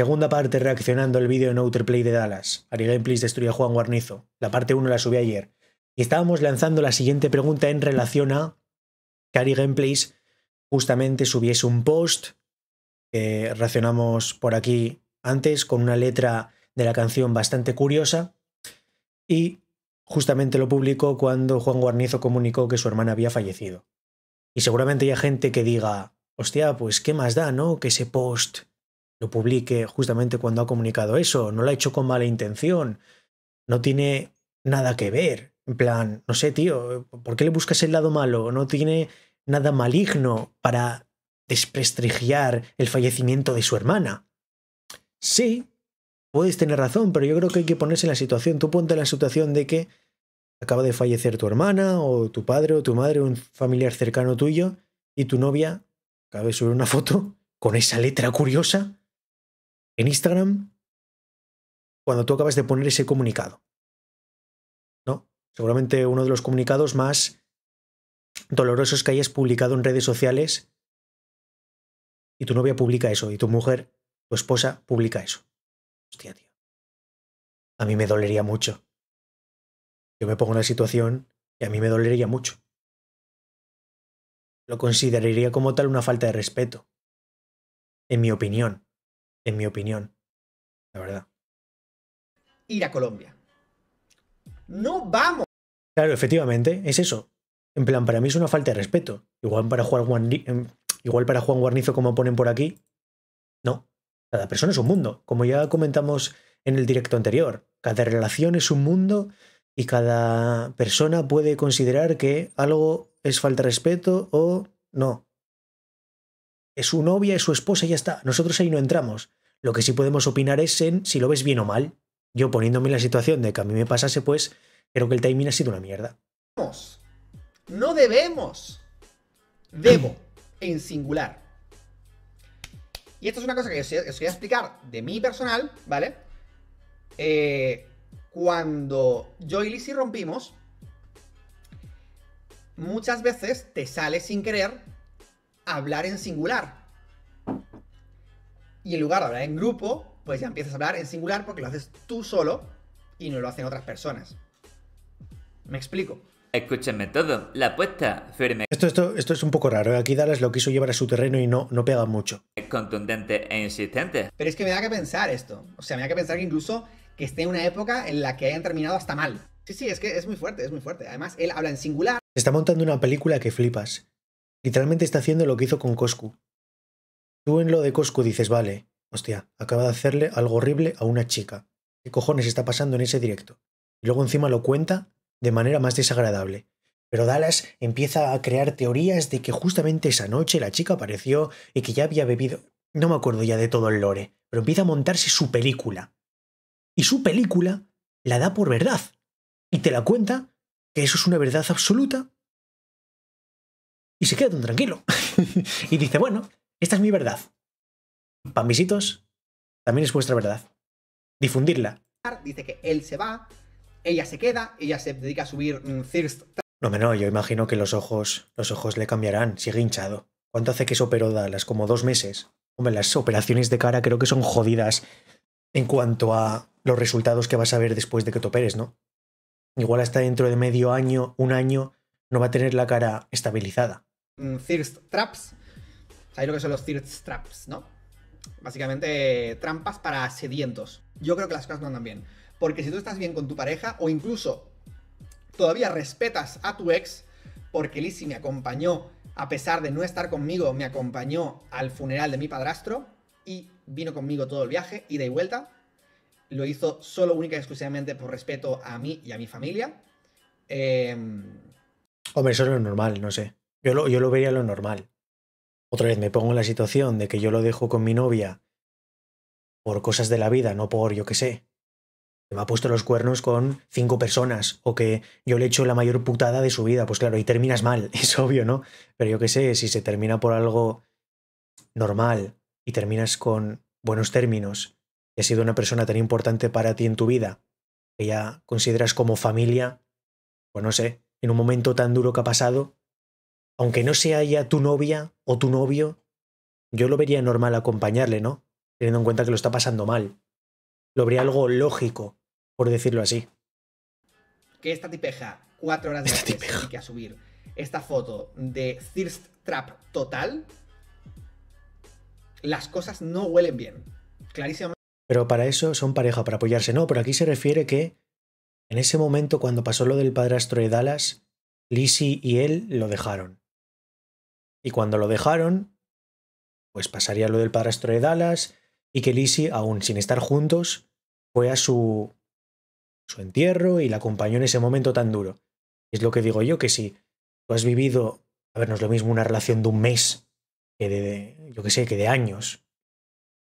Segunda parte reaccionando al vídeo en Outerplay de Dallas. Ari Gameplays destruye a Juan Guarnizo. La parte 1 la subí ayer. Y estábamos lanzando la siguiente pregunta en relación a que Ari Gameplays justamente subiese un post que reaccionamos por aquí antes con una letra de la canción bastante curiosa y justamente lo publicó cuando Juan Guarnizo comunicó que su hermana había fallecido. Y seguramente hay gente que diga, hostia, pues qué más da, ¿no? Que ese post lo publique justamente cuando ha comunicado eso, no lo ha hecho con mala intención, no tiene nada que ver. En plan, no sé, tío, ¿por qué le buscas el lado malo? No tiene nada maligno para desprestigiar el fallecimiento de su hermana. Sí, puedes tener razón, pero yo creo que hay que ponerse en la situación. Tú ponte en la situación de que acaba de fallecer tu hermana o tu padre o tu madre, un familiar cercano tuyo, y tu novia acaba de subir una foto con esa letra curiosa en Instagram cuando tú acabas de poner ese comunicado. ¿No? Seguramente uno de los comunicados más dolorosos que hayas publicado en redes sociales y tu novia publica eso y tu mujer, tu esposa, publica eso. Hostia, tío. A mí me dolería mucho. Yo me pongo en la situación y a mí me dolería mucho. Lo consideraría como tal una falta de respeto, en mi opinión en mi opinión. La verdad. Ir a Colombia. No vamos. Claro, efectivamente, es eso. En plan, para mí es una falta de respeto. Igual para Juan, Guarnizo, em, igual para Juan Guarnizo, como ponen por aquí. No. Cada persona es un mundo. Como ya comentamos en el directo anterior, cada relación es un mundo y cada persona puede considerar que algo es falta de respeto o no es su novia, es su esposa y ya está. Nosotros ahí no entramos. Lo que sí podemos opinar es en si lo ves bien o mal. Yo poniéndome en la situación de que a mí me pasase, pues creo que el timing ha sido una mierda. No debemos. Debo. Mm. en singular. Y esto es una cosa que os, voy a explicar de mi personal, ¿vale? Eh, cuando yo y Lizzie rompimos, muchas veces te sale sin querer hablar en singular. Y en lugar de hablar en grupo, pues ya empiezas a hablar en singular porque lo haces tú solo y no lo hacen otras personas. ¿Me explico? Escúchame todo, la apuesta firme. Esto, esto, esto es un poco raro. ¿eh? Aquí Dallas lo quiso llevar a su terreno y no, no pega mucho. Es contundente e insistente. Pero es que me da que pensar esto. O sea, me da que pensar que incluso que esté en una época en la que hayan terminado hasta mal. Sí, sí, es que es muy fuerte, es muy fuerte. Además, él habla en singular. Está montando una película que flipas. Literalmente está haciendo lo que hizo con Coscu. Tú en lo de Cosco dices, vale, hostia, acaba de hacerle algo horrible a una chica. ¿Qué cojones está pasando en ese directo? Y luego encima lo cuenta de manera más desagradable. Pero Dallas empieza a crear teorías de que justamente esa noche la chica apareció y que ya había bebido. No me acuerdo ya de todo el lore, pero empieza a montarse su película. Y su película la da por verdad. Y te la cuenta que eso es una verdad absoluta. Y se queda tan tranquilo. y dice, bueno, esta es mi verdad. Pambisitos, también es vuestra verdad. Difundirla. Dice que él se va, ella se queda, ella se dedica a subir Thirst. Mm, no, no, yo imagino que los ojos, los ojos le cambiarán, sigue hinchado. ¿Cuánto hace que se operó Dallas? Como dos meses. Hombre, las operaciones de cara creo que son jodidas en cuanto a los resultados que vas a ver después de que te operes, ¿no? Igual hasta dentro de medio año, un año, no va a tener la cara estabilizada. Mm, traps, ¿Sabéis lo que son los thirst traps, no? Básicamente trampas para sedientos. Yo creo que las cosas no andan bien. Porque si tú estás bien con tu pareja, o incluso todavía respetas a tu ex, porque Lizzie me acompañó, a pesar de no estar conmigo, me acompañó al funeral de mi padrastro y vino conmigo todo el viaje, ida y vuelta. Lo hizo solo, única y exclusivamente por respeto a mí y a mi familia. Eh... Hombre, eso es lo normal, no sé. Yo lo, yo lo vería lo normal otra vez me pongo en la situación de que yo lo dejo con mi novia por cosas de la vida, no por yo qué sé. Que me ha puesto los cuernos con cinco personas o que yo le he hecho la mayor putada de su vida. Pues claro, y terminas mal, es obvio, ¿no? Pero yo qué sé, si se termina por algo normal y terminas con buenos términos y ha sido una persona tan importante para ti en tu vida que ya consideras como familia, pues no sé, en un momento tan duro que ha pasado, aunque no sea ella tu novia o tu novio, yo lo vería normal acompañarle, ¿no? Teniendo en cuenta que lo está pasando mal. Lo vería algo lógico, por decirlo así. Que esta tipeja, cuatro horas de que a subir esta foto de Thirst Trap total, las cosas no huelen bien. Clarísimamente. Pero para eso son pareja, para apoyarse. No, pero aquí se refiere que en ese momento, cuando pasó lo del padrastro de Dallas, Lizzie y él lo dejaron. Y cuando lo dejaron, pues pasaría lo del padrastro de Dallas y que Lizzie, aún sin estar juntos, fue a su, su entierro y la acompañó en ese momento tan duro. Es lo que digo yo, que si tú has vivido, a ver, no es lo mismo una relación de un mes que de, yo que sé, que de años.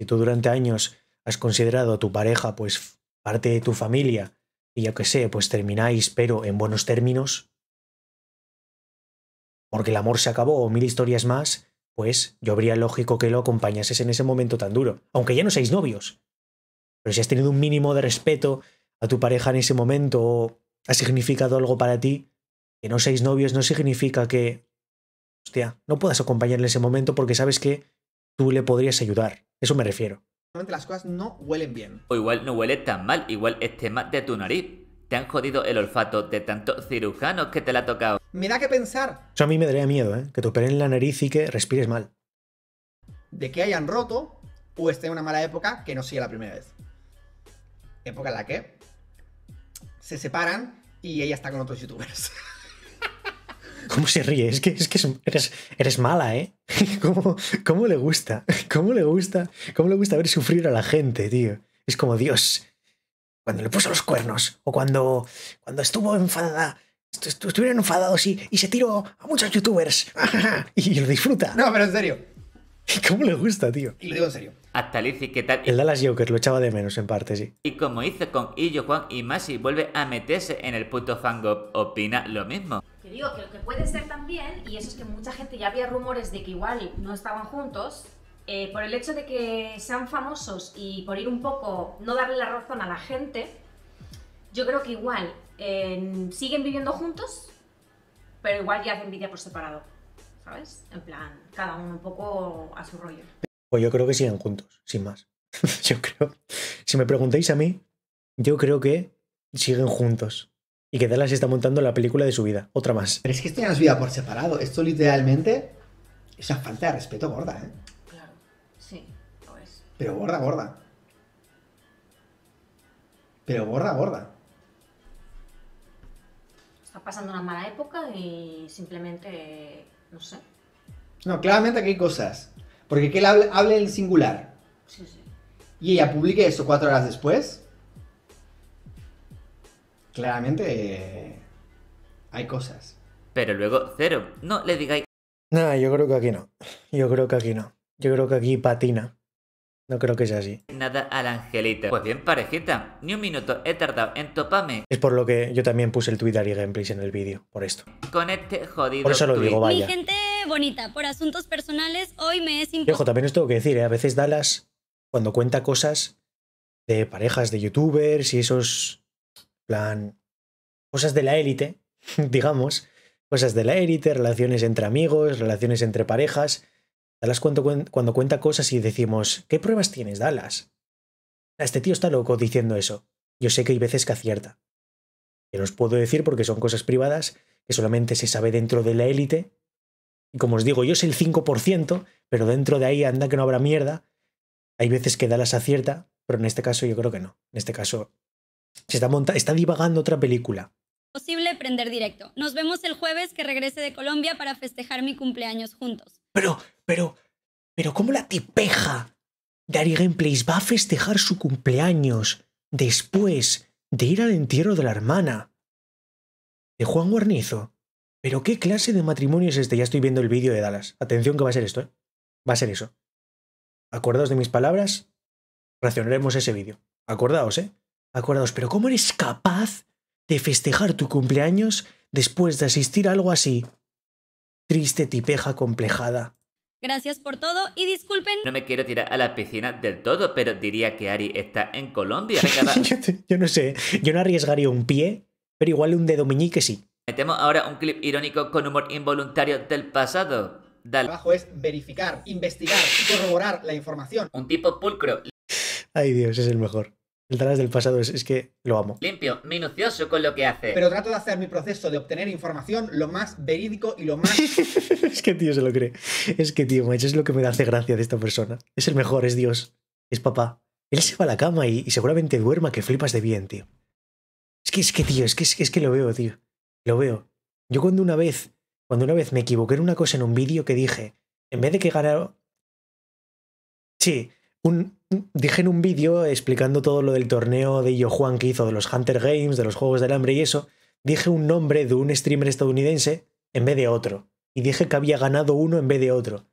y tú durante años has considerado a tu pareja, pues parte de tu familia, y yo que sé, pues termináis, pero en buenos términos, porque el amor se acabó o mil historias más, pues yo habría lógico que lo acompañases en ese momento tan duro, aunque ya no seáis novios. Pero si has tenido un mínimo de respeto a tu pareja en ese momento o ha significado algo para ti, que no seáis novios no significa que, hostia, no puedas acompañarle en ese momento porque sabes que tú le podrías ayudar. Eso me refiero. Las cosas no huelen bien. O igual no huele tan mal, igual es tema de tu nariz. Te han jodido el olfato de tantos cirujanos que te la ha tocado. Me da que pensar. Eso a mí me daría miedo, ¿eh? Que te operen la nariz y que respires mal. De que hayan roto o esté en una mala época que no sea la primera vez. Época en la que se separan y ella está con otros youtubers. ¿Cómo se ríe? Es que, es que eres, mala, ¿eh? ¿Cómo, le gusta? ¿Cómo le gusta? ¿Cómo le gusta ver sufrir a la gente, tío? Es como Dios. Cuando le puso los cuernos, o cuando, cuando estuvo enfadada estuvieron enfadados y, se tiró a muchos youtubers y lo disfruta. No, pero en serio. ¿Cómo le gusta, tío? Y lo digo en serio. Hasta y ¿qué tal? El Dallas Joker lo echaba de menos en parte, sí. Y como hizo con Illo, Juan y Masi, vuelve a meterse en el puto fango. Opina lo mismo. Que digo que lo que puede ser también, y eso es que mucha gente ya había rumores de que igual no estaban juntos, eh, por el hecho de que sean famosos y por ir un poco, no darle la razón a la gente, yo creo que igual siguen viviendo juntos, pero igual ya hacen vida por separado. ¿Sabes? En plan, cada uno un poco a su rollo. Pues yo creo que siguen juntos, sin más. yo creo. Si me preguntáis a mí, yo creo que siguen juntos. Y que Dallas está montando la película de su vida. Otra más. Pero es que esto no es vida por separado. Esto literalmente es falta de respeto gorda, ¿eh? Claro, sí, lo es. Pero gorda, gorda. Pero gorda, gorda está pasando una mala época y simplemente, no sé. No, claramente aquí hay cosas. Porque que él hable, el en singular. Sí, sí. Y ella publique eso cuatro horas después. Claramente eh, hay cosas. Pero luego, cero. No le digáis. No, yo creo que aquí no. Yo creo que aquí no. Yo creo que aquí patina. No creo que sea así. Nada al angelita Pues bien, parejita. Ni un minuto he tardado en toparme. Es por lo que yo también puse el Twitter y Gameplays en el vídeo. Por esto. Con este jodido. Por eso lo digo, vaya. Mi gente bonita, por asuntos personales, hoy me es importante. Ojo, también os tengo que decir, ¿eh? a veces Dallas, cuando cuenta cosas de parejas de youtubers y esos. plan. cosas de la élite, digamos. Cosas de la élite, relaciones entre amigos, relaciones entre parejas Dalas cuando, cuando cuenta cosas y decimos, ¿qué pruebas tienes, Dalas? Este tío está loco diciendo eso. Yo sé que hay veces que acierta. Que no os puedo decir porque son cosas privadas que solamente se sabe dentro de la élite. Y como os digo, yo sé el 5%, pero dentro de ahí anda que no habrá mierda. Hay veces que Dalas acierta, pero en este caso yo creo que no. En este caso se está, monta está divagando otra película. Posible prender directo. Nos vemos el jueves que regrese de Colombia para festejar mi cumpleaños juntos. Pero, pero, pero, ¿cómo la tipeja de Ari Gameplays va a festejar su cumpleaños después de ir al entierro de la hermana de Juan Guarnizo? ¿Pero qué clase de matrimonio es este? Ya estoy viendo el vídeo de Dallas. Atención que va a ser esto, ¿eh? Va a ser eso. Acordaos de mis palabras, racionaremos ese vídeo. Acordaos, ¿eh? Acordaos, pero ¿cómo eres capaz de festejar tu cumpleaños después de asistir a algo así? triste tipeja complejada. Gracias por todo y disculpen. No me quiero tirar a la piscina del todo, pero diría que Ari está en Colombia. yo, no sé, yo no arriesgaría un pie, pero igual un dedo meñique sí. Metemos ahora un clip irónico con humor involuntario del pasado. Dale. El trabajo es verificar, investigar, corroborar la información. Un tipo pulcro. Ay Dios, es el mejor. El Dallas del pasado es, que lo amo. Limpio, minucioso con lo que hace. Pero trato de hacer mi proceso de obtener información lo más verídico y lo más. es que tío se lo cree. Es que tío, macho, es lo que me hace gracia de esta persona. Es el mejor, es Dios, es papá. Él se va a la cama y, seguramente duerma que flipas de bien, tío. Es que, es que, tío, es que, es que lo veo, tío. Lo veo. Yo cuando una vez, cuando una vez me equivoqué en una cosa en un vídeo que dije, en vez de que ganara. Sí, un, dije en un vídeo explicando todo lo del torneo de Illo Juan que hizo de los Hunter Games, de los Juegos del Hambre y eso, dije un nombre de un streamer estadounidense en vez de otro. Y dije que había ganado uno en vez de otro.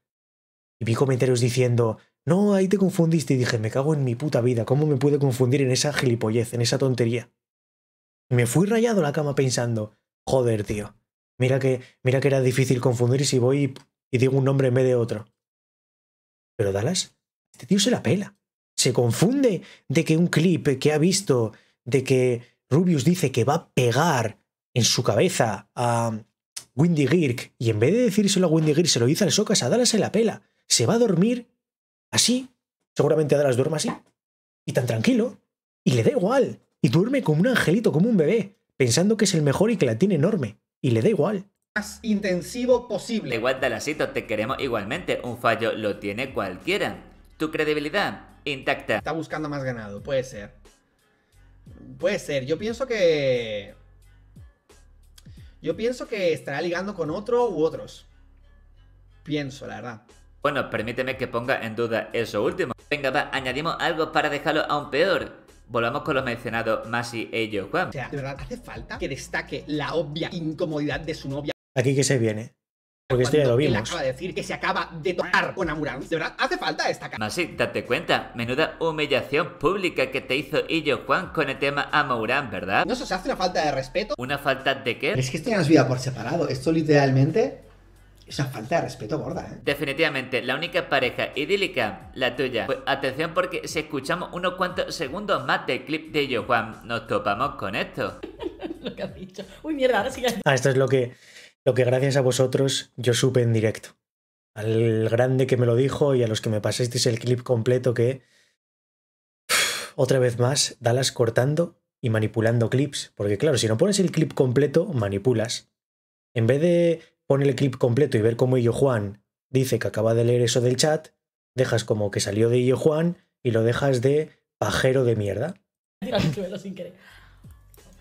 Y vi comentarios diciendo, no, ahí te confundiste. Y dije, me cago en mi puta vida, ¿cómo me pude confundir en esa gilipollez, en esa tontería? Y me fui rayado a la cama pensando, joder, tío, mira que, mira que era difícil confundir si voy y, y digo un nombre en vez de otro. Pero Dallas, este tío se la pela se confunde de que un clip que ha visto de que Rubius dice que va a pegar en su cabeza a Windy Girk y en vez de decírselo a Windy Girk se lo dice al Socas, a Dallas en la pela. Se va a dormir así, seguramente Dallas duerma así, y tan tranquilo, y le da igual, y duerme como un angelito, como un bebé, pensando que es el mejor y que la tiene enorme, y le da igual más intensivo posible. Igual, Dalasito, te queremos igualmente. Un fallo lo tiene cualquiera. Tu credibilidad intacta. Está buscando más ganado, puede ser. Puede ser, yo pienso que... Yo pienso que estará ligando con otro u otros. Pienso, la verdad. Bueno, permíteme que ponga en duda eso último. Venga, va, añadimos algo para dejarlo aún peor. Volvamos con lo mencionado Masi ello, Juan. O sea, de verdad, hace falta que destaque la obvia incomodidad de su novia. Aquí que se viene. Porque esto lo vimos. acaba de decir que se acaba de tocar con De verdad, hace falta esta cara. date cuenta. Menuda humillación pública que te hizo Illo Juan con el tema Amurán, ¿verdad? No se hace una falta de respeto. ¿Una falta de qué? es que esto ya no vida por separado. Esto literalmente es una falta de respeto gorda, ¿eh? Definitivamente, la única pareja idílica, la tuya. Pues atención porque si escuchamos unos cuantos segundos más del clip de Illo Juan, nos topamos con esto. lo que has dicho. Uy, mierda, ahora sí que... Ah, esto es lo que lo que gracias a vosotros yo supe en directo. Al grande que me lo dijo y a los que me pasasteis el clip completo que... otra vez más, Dalas cortando y manipulando clips. Porque claro, si no pones el clip completo, manipulas. En vez de poner el clip completo y ver cómo Illo Juan dice que acaba de leer eso del chat, dejas como que salió de Illo Juan y lo dejas de pajero de mierda.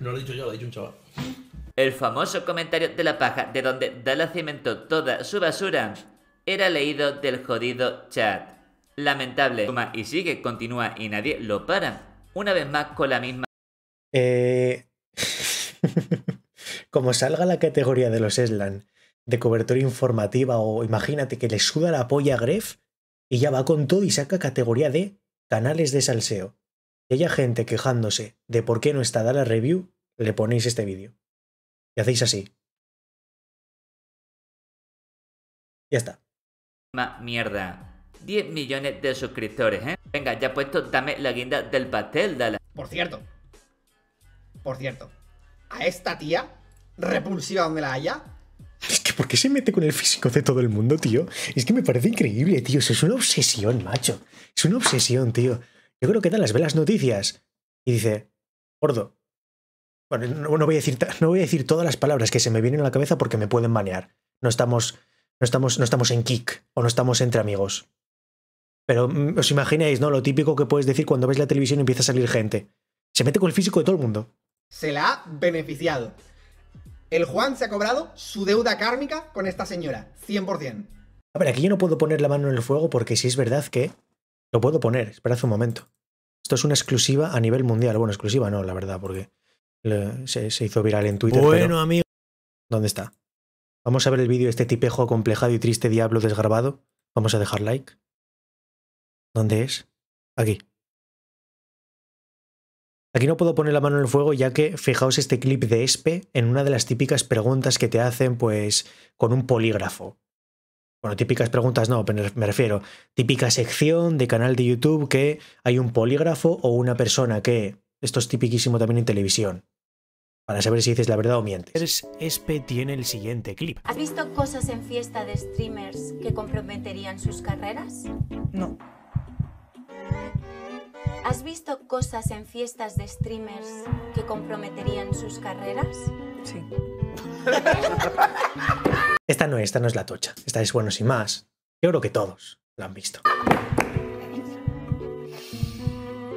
No lo he dicho yo, lo ha dicho un chaval. El famoso comentario de la paja de donde la cimentó toda su basura era leído del jodido chat. Lamentable. Y sigue, continúa y nadie lo para. Una vez más con la misma... Eh, como salga la categoría de los Eslan de cobertura informativa o imagínate que le suda la polla a Gref y ya va con todo y saca categoría de canales de salseo. Y haya gente quejándose de por qué no está la Review, le ponéis este vídeo. Y hacéis así. Ya está. mierda. 10 millones de suscriptores, ¿eh? Venga, ya puesto, dame la guinda del pastel, dale. Por cierto. Por cierto. A esta tía, repulsiva donde la haya. Es que, ¿por qué se mete con el físico de todo el mundo, tío? Es que me parece increíble, tío. es una obsesión, macho. Es una obsesión, tío. Yo creo que da las velas noticias. Y dice, gordo, bueno, no, voy a decir, no voy a decir todas las palabras que se me vienen a la cabeza porque me pueden banear. No estamos, no estamos, no estamos en kick o no estamos entre amigos. Pero mm, os imagináis, ¿no? Lo típico que puedes decir cuando ves la televisión y empieza a salir gente. Se mete con el físico de todo el mundo. Se la ha beneficiado. El Juan se ha cobrado su deuda kármica con esta señora, 100%. A ver, aquí yo no puedo poner la mano en el fuego porque si es verdad que... Lo puedo poner, esperad un momento. Esto es una exclusiva a nivel mundial. Bueno, exclusiva no, la verdad, porque se, hizo viral en Twitter. Bueno, amigo. ¿Dónde está? Vamos a ver el vídeo de este tipejo complejado y triste diablo desgrabado. Vamos a dejar like. ¿Dónde es? Aquí. Aquí no puedo poner la mano en el fuego ya que fijaos este clip de Espe en una de las típicas preguntas que te hacen pues con un polígrafo. Bueno, típicas preguntas no, pero me refiero. Típica sección de canal de YouTube que hay un polígrafo o una persona que... Esto es tipiquísimo también en televisión para saber si dices la verdad o mientes. Espe tiene el siguiente clip. ¿Has visto cosas en fiesta de streamers que comprometerían sus carreras? No. ¿Has visto cosas en fiestas de streamers que comprometerían sus carreras? Sí. esta no es, esta no es la tocha. Esta es bueno sin más. Yo creo que todos la han visto.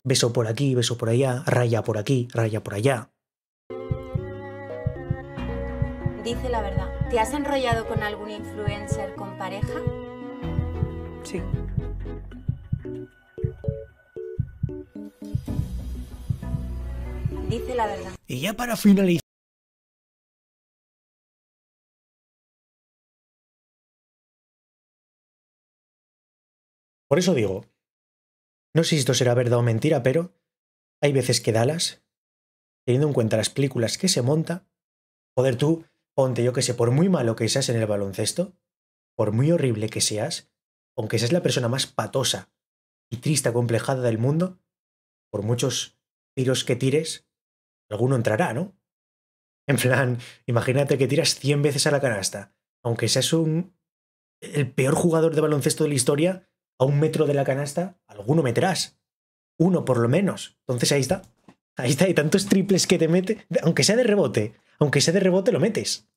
Beso por aquí, beso por allá, raya por aquí, raya por allá. Dice la verdad. ¿Te has enrollado con algún influencer con pareja? Sí. Dice la verdad. Y ya para finalizar... Por eso digo, no sé si esto será verdad o mentira, pero hay veces que Dalas, teniendo en cuenta las películas que se monta, joder tú, ponte, yo que sé, por muy malo que seas en el baloncesto, por muy horrible que seas, aunque seas la persona más patosa y triste complejada del mundo, por muchos tiros que tires, alguno entrará, ¿no? En plan, imagínate que tiras 100 veces a la canasta, aunque seas un el peor jugador de baloncesto de la historia, a un metro de la canasta, alguno meterás. Uno por lo menos. Entonces ahí está. Ahí está, hay tantos triples que te mete, aunque sea de rebote, aunque sea de rebote, lo metes.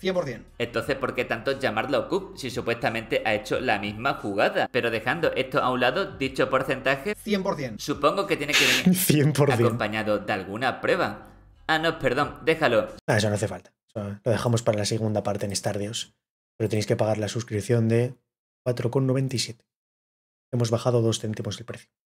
100%. Entonces, ¿por qué tanto llamarlo Cup si supuestamente ha hecho la misma jugada? Pero dejando esto a un lado, dicho porcentaje... 100%. Supongo que tiene que venir acompañado de alguna prueba. Ah, no, perdón, déjalo. Ah, eso no hace falta. lo dejamos para la segunda parte en Stardews. Pero tenéis que pagar la suscripción de 4,97. Hemos bajado dos céntimos el precio.